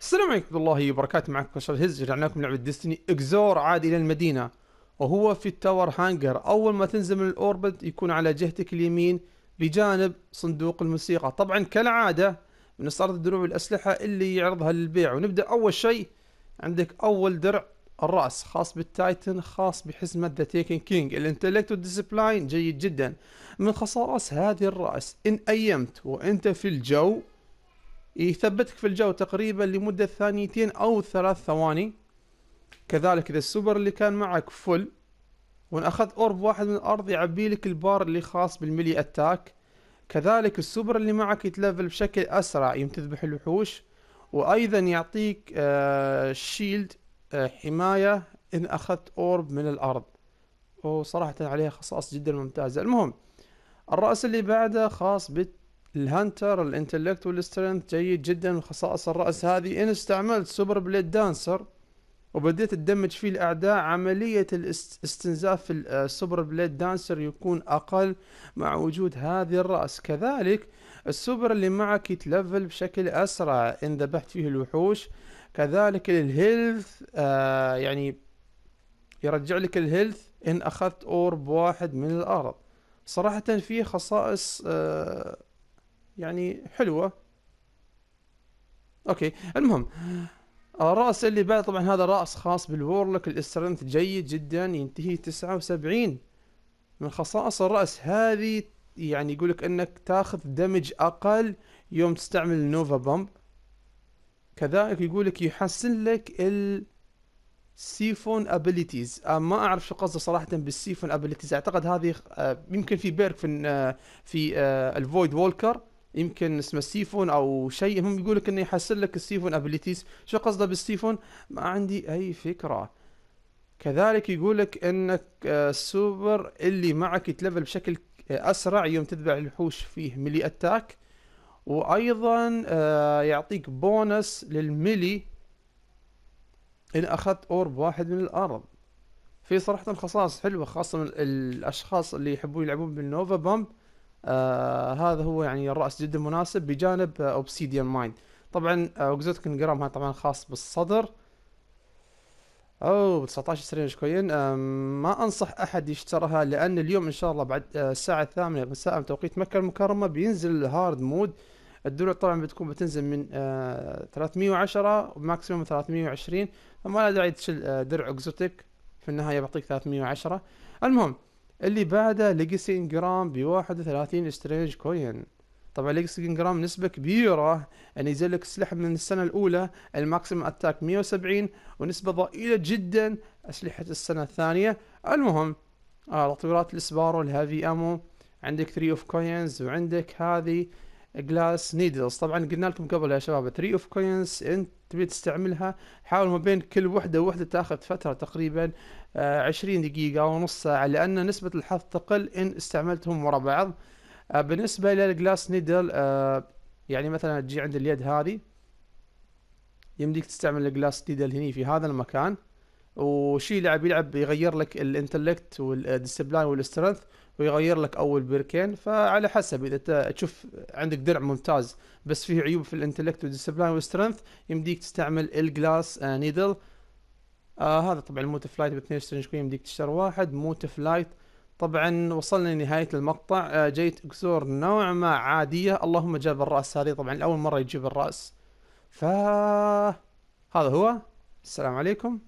السلام عليكم ورحمة الله وبركاته معكم بشار هز رجعنا لكم لعبة ديستني اكزور عاد الى المدينة وهو في التاور هانجر اول ما تنزل من الاوربت يكون على جهتك اليمين بجانب صندوق الموسيقى طبعا كالعادة من استعراض الدروع والاسلحة اللي يعرضها للبيع ونبدأ اول شيء عندك اول درع الراس خاص بالتايتن خاص بحزمة ذا تيكن كينج الانتلكت والديسبلاين جيد جدا من خصائص هذه الراس ان ايمت وانت في الجو يثبتك في الجو تقريبا لمدة ثانيتين أو ثلاث ثواني كذلك إذا السوبر اللي كان معك فل وإن أخذت أورب واحد من الأرض يعبي لك البار اللي خاص بالميلي أتاك كذلك السوبر اللي معك يتلفل بشكل أسرع يوم تذبح الوحوش وأيضا يعطيك آه شيلد آه حماية إن أخذت أورب من الأرض وصراحة عليها خصائص جدا ممتازة المهم الرأس اللي بعده خاص بالت الهانتر الانتلكت والسترينث جيد جدا وخصائص الرأس هذه إن استعملت سوبر بليد دانسر وبديت تدمج فيه الأعداء عملية الاستنزاف في السوبر آه، بليد دانسر يكون أقل مع وجود هذه الرأس كذلك السوبر اللي معك يتلفل بشكل أسرع إن ذبحت فيه الوحوش كذلك الهيلث آه يعني يرجع لك الهيلث إن أخذت أورب واحد من الأرض صراحة فيه خصائص آه يعني حلوة اوكي المهم الرأس آه، اللي بعد طبعا هذا رأس خاص بالورلك الاسترنث جيد جدا ينتهي تسعة وسبعين من خصائص الرأس هذه يعني يقولك انك تاخذ دمج اقل يوم تستعمل النوفا بامب كذلك يقولك يحسن لك ال سيفون ابيليتيز آه، ما اعرف شو قصده صراحه بالسيفون ابيليتيز اعتقد هذه آه، يمكن في بيرك في في الفويد وولكر يمكن اسمه سيفون او شيء هم يقول لك انه يحسن لك السيفون ابيليتيز شو قصده بالسيفون ما عندي اي فكره كذلك يقول لك انك آه، السوبر اللي معك يتلفل بشكل آه، اسرع يوم تتبع الوحوش فيه ملي اتاك وايضا آه، يعطيك بونس للملي ان اخذت اورب واحد من الارض في صراحه خصائص حلوه خاصه الاشخاص اللي يحبون يلعبون بالنوفا بامب آه هذا هو يعني الراس جدا مناسب بجانب اوبسيديان آه، ماين طبعا آه، اوكزوت كنجرام هذا طبعا خاص بالصدر او 19 سرين شكوين ما انصح احد يشترها لان اليوم ان شاء الله بعد آه، الساعه الثامنة مساء بتوقيت مكه المكرمه بينزل الهارد مود الدروع طبعا بتكون بتنزل من 310 وماكسيموم 320 فما لا داعي تشيل درع اكزوتيك في النهايه بيعطيك 310 المهم اللي بعده ليجسي انجرام ب 31 سترينج كوين طبعا ليجسي انجرام نسبة كبيرة ان ينزل لك سلاح من السنة الاولى الماكسيمم اتاك 170 ونسبة ضئيلة جدا اسلحة السنة الثانية المهم آه تطويرات السبارو الهافي امو عندك 3 اوف كوينز وعندك هذه جلاس نيدلز طبعا قلنا لكم قبل يا شباب 3 اوف كوينز انت تبي تستعملها حاول ما بين كل وحده ووحده تاخذ فتره تقريبا 20 دقيقة أو نص ساعة لأن نسبة الحظ تقل إن استعملتهم ورا بعض آه، بالنسبة للجلاس آه، نيدل يعني مثلا تجي عند اليد هذه يمديك تستعمل الجلاس نيدل هني في هذا المكان وشي يلعب يلعب يغير لك الانتلكت والديسبلاين والسترنث ويغير لك اول بركين فعلى حسب اذا تشوف عندك درع ممتاز بس فيه عيوب في الانتلكت والديسبلاين والسترنث يمديك تستعمل الجلاس آه، نيدل آه هذا طبعا الموت فلايت ب 22 قيمة يمديك تشتري واحد موت فلايت طبعا وصلنا لنهاية المقطع آه جيت اكسور نوع ما عادية اللهم جاب الرأس هذه طبعا لأول مرة يجيب الرأس فهذا هو السلام عليكم